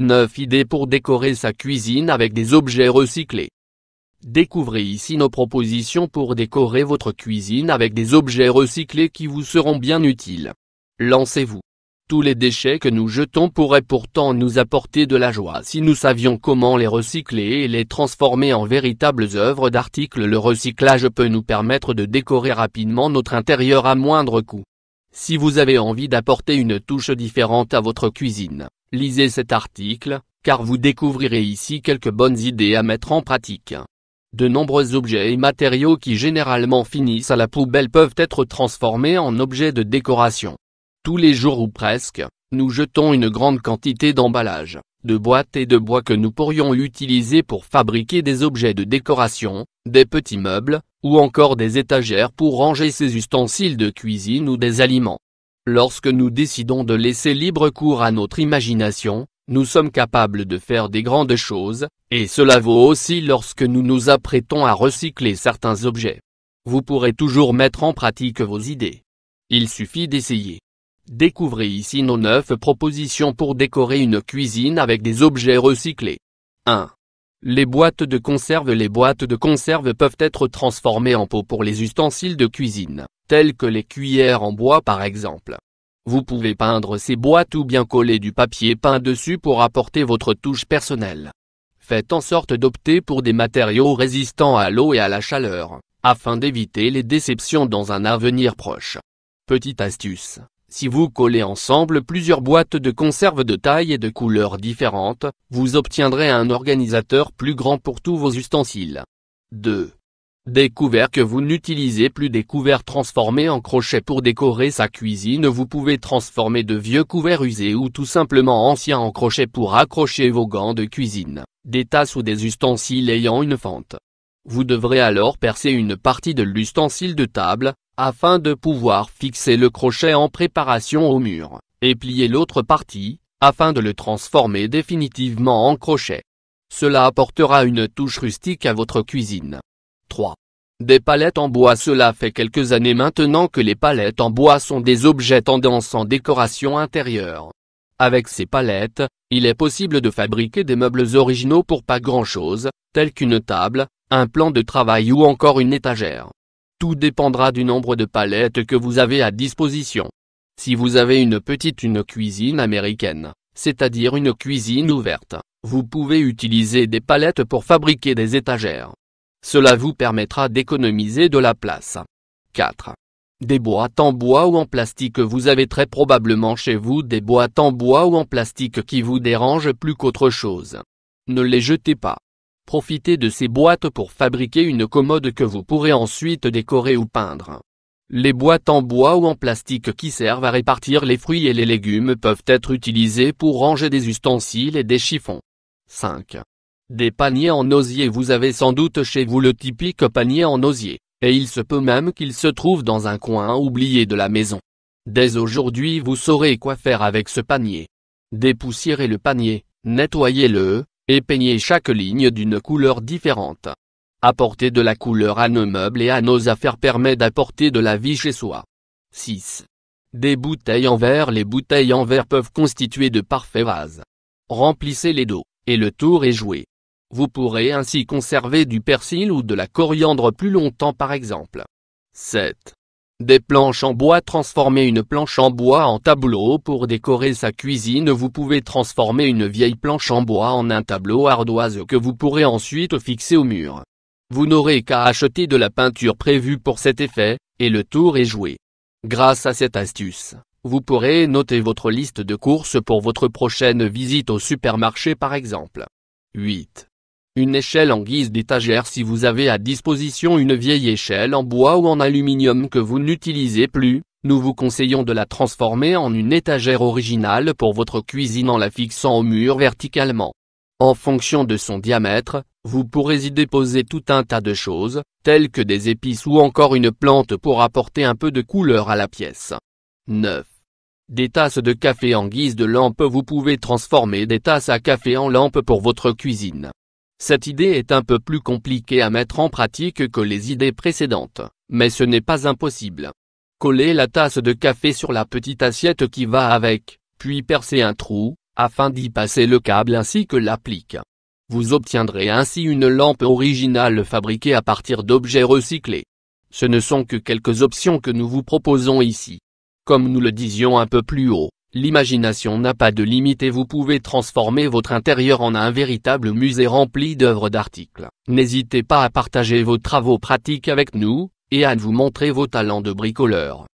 9 idées pour décorer sa cuisine avec des objets recyclés. Découvrez ici nos propositions pour décorer votre cuisine avec des objets recyclés qui vous seront bien utiles. Lancez-vous. Tous les déchets que nous jetons pourraient pourtant nous apporter de la joie si nous savions comment les recycler et les transformer en véritables œuvres d'articles. Le recyclage peut nous permettre de décorer rapidement notre intérieur à moindre coût. Si vous avez envie d'apporter une touche différente à votre cuisine, Lisez cet article, car vous découvrirez ici quelques bonnes idées à mettre en pratique. De nombreux objets et matériaux qui généralement finissent à la poubelle peuvent être transformés en objets de décoration. Tous les jours ou presque, nous jetons une grande quantité d'emballages, de boîtes et de bois que nous pourrions utiliser pour fabriquer des objets de décoration, des petits meubles, ou encore des étagères pour ranger ses ustensiles de cuisine ou des aliments. Lorsque nous décidons de laisser libre cours à notre imagination, nous sommes capables de faire des grandes choses, et cela vaut aussi lorsque nous nous apprêtons à recycler certains objets. Vous pourrez toujours mettre en pratique vos idées. Il suffit d'essayer. Découvrez ici nos 9 propositions pour décorer une cuisine avec des objets recyclés. 1. Les boîtes de conserve Les boîtes de conserve peuvent être transformées en pots pour les ustensiles de cuisine tels que les cuillères en bois par exemple. Vous pouvez peindre ces boîtes ou bien coller du papier peint dessus pour apporter votre touche personnelle. Faites en sorte d'opter pour des matériaux résistants à l'eau et à la chaleur, afin d'éviter les déceptions dans un avenir proche. Petite astuce. Si vous collez ensemble plusieurs boîtes de conserve de taille et de couleurs différentes, vous obtiendrez un organisateur plus grand pour tous vos ustensiles. 2. Des couverts que vous n'utilisez plus des couverts transformés en crochets pour décorer sa cuisine vous pouvez transformer de vieux couverts usés ou tout simplement anciens en crochets pour accrocher vos gants de cuisine, des tasses ou des ustensiles ayant une fente. Vous devrez alors percer une partie de l'ustensile de table, afin de pouvoir fixer le crochet en préparation au mur, et plier l'autre partie, afin de le transformer définitivement en crochet. Cela apportera une touche rustique à votre cuisine. 3. Des palettes en bois Cela fait quelques années maintenant que les palettes en bois sont des objets tendance en décoration intérieure. Avec ces palettes, il est possible de fabriquer des meubles originaux pour pas grand-chose, tels qu'une table, un plan de travail ou encore une étagère. Tout dépendra du nombre de palettes que vous avez à disposition. Si vous avez une petite une cuisine américaine, c'est-à-dire une cuisine ouverte, vous pouvez utiliser des palettes pour fabriquer des étagères. Cela vous permettra d'économiser de la place. 4. Des boîtes en bois ou en plastique Vous avez très probablement chez vous des boîtes en bois ou en plastique qui vous dérangent plus qu'autre chose. Ne les jetez pas. Profitez de ces boîtes pour fabriquer une commode que vous pourrez ensuite décorer ou peindre. Les boîtes en bois ou en plastique qui servent à répartir les fruits et les légumes peuvent être utilisées pour ranger des ustensiles et des chiffons. 5. Des paniers en osier Vous avez sans doute chez vous le typique panier en osier, et il se peut même qu'il se trouve dans un coin oublié de la maison. Dès aujourd'hui vous saurez quoi faire avec ce panier. Dépoussiérez le panier, nettoyez-le, et peignez chaque ligne d'une couleur différente. Apporter de la couleur à nos meubles et à nos affaires permet d'apporter de la vie chez soi. 6. Des bouteilles en verre Les bouteilles en verre peuvent constituer de parfaits vases. Remplissez les dos, et le tour est joué. Vous pourrez ainsi conserver du persil ou de la coriandre plus longtemps par exemple. 7. Des planches en bois Transformer une planche en bois en tableau pour décorer sa cuisine Vous pouvez transformer une vieille planche en bois en un tableau ardoise que vous pourrez ensuite fixer au mur. Vous n'aurez qu'à acheter de la peinture prévue pour cet effet, et le tour est joué. Grâce à cette astuce, vous pourrez noter votre liste de courses pour votre prochaine visite au supermarché par exemple. 8. Une échelle en guise d'étagère si vous avez à disposition une vieille échelle en bois ou en aluminium que vous n'utilisez plus, nous vous conseillons de la transformer en une étagère originale pour votre cuisine en la fixant au mur verticalement. En fonction de son diamètre, vous pourrez y déposer tout un tas de choses, telles que des épices ou encore une plante pour apporter un peu de couleur à la pièce. 9. Des tasses de café en guise de lampe Vous pouvez transformer des tasses à café en lampe pour votre cuisine. Cette idée est un peu plus compliquée à mettre en pratique que les idées précédentes, mais ce n'est pas impossible. Coller la tasse de café sur la petite assiette qui va avec, puis percer un trou, afin d'y passer le câble ainsi que l'applique. Vous obtiendrez ainsi une lampe originale fabriquée à partir d'objets recyclés. Ce ne sont que quelques options que nous vous proposons ici. Comme nous le disions un peu plus haut, L'imagination n'a pas de limite et vous pouvez transformer votre intérieur en un véritable musée rempli d'œuvres d'articles. N'hésitez pas à partager vos travaux pratiques avec nous, et à nous montrer vos talents de bricoleur.